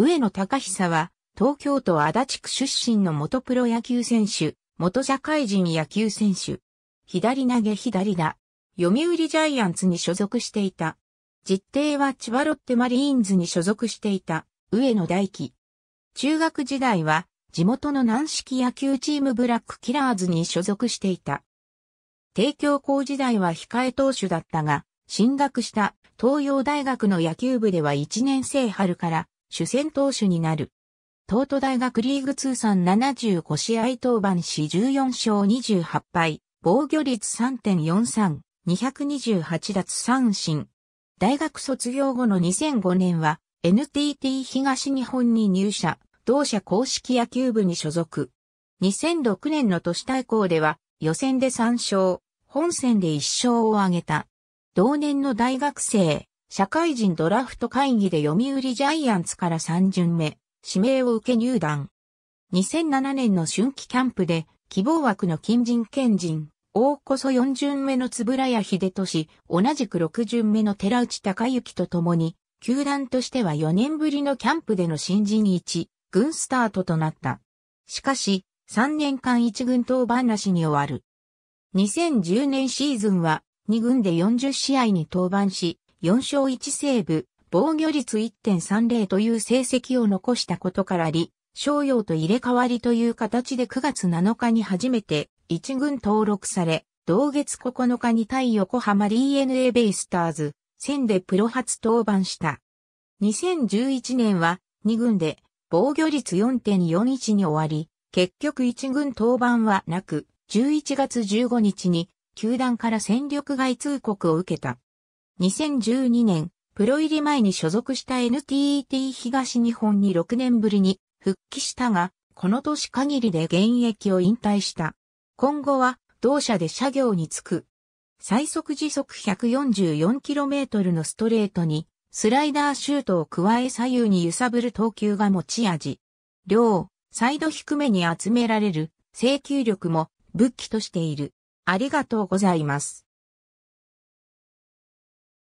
上野隆久は、東京都足立区出身の元プロ野球選手、元社会人野球選手。左投げ左打。読売ジャイアンツに所属していた。実定は千葉ロッテマリーンズに所属していた、上野大輝。中学時代は、地元の軟式野球チームブラックキラーズに所属していた。帝京高時代は控え投手だったが、進学した東洋大学の野球部では1年生春から主戦投手になる。東都大学リーグ通算75試合登板し14勝28敗、防御率3.43、228奪三振。大学卒業後の2005年は NTT 東日本に入社、同社公式野球部に所属。2006年の都市対抗では予選で3勝、本戦で1勝を挙げた。同年の大学生、社会人ドラフト会議で読売ジャイアンツから3巡目、指名を受け入団。2007年の春季キャンプで、希望枠の近人県人、大こそ4巡目の円谷秀俊、同じく6巡目の寺内隆之と共に、球団としては4年ぶりのキャンプでの新人1、軍スタートとなった。しかし、3年間1軍登板なしに終わる。2010年シーズンは、2軍で40試合に登板し、4勝1セーブ、防御率1.30という成績を残したことから李、商用と入れ替わりという形で9月7日に初めて1軍登録され、同月9日に対横浜 DNA ベイスターズ戦でプロ初登板した。2011年は2軍で防御率4.41に終わり、結局1軍登板はなく、11月15日に球団から戦力外通告を受けた。2012年、プロ入り前に所属した NTT 東日本に6年ぶりに復帰したが、この年限りで現役を引退した。今後は同社で社業に就く。最速時速 144km のストレートにスライダーシュートを加え左右に揺さぶる投球が持ち味。両、サイド低めに集められる請求力も武器としている。ありがとうございます。